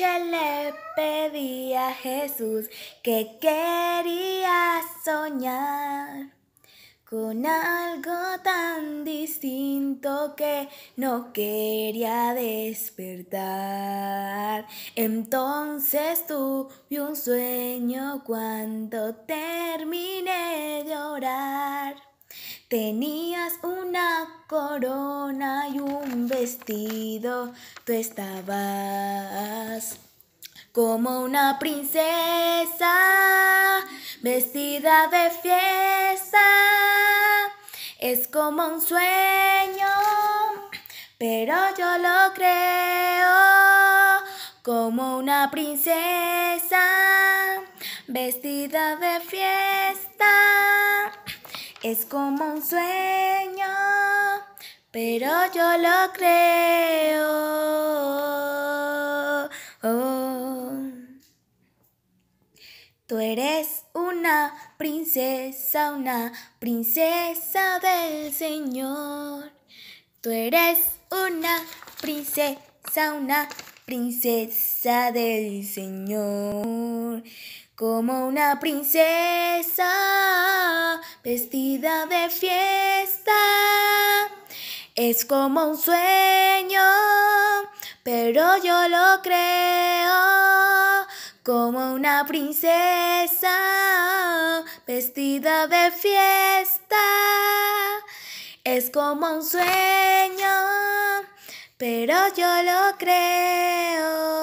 le pedí a Jesús que quería soñar con algo tan distinto que no quería despertar. Entonces tuve un sueño cuando terminé Tenías una corona y un vestido, tú estabas como una princesa, vestida de fiesta. Es como un sueño, pero yo lo creo, como una princesa, vestida de fiesta. Es como un sueño, pero yo lo creo. Oh. Tú eres una princesa, una princesa del Señor. Tú eres una princesa, una princesa del Señor. Como una princesa vestida de fiesta. Es como un sueño, pero yo lo creo. Como una princesa vestida de fiesta. Es como un sueño pero yo lo creo.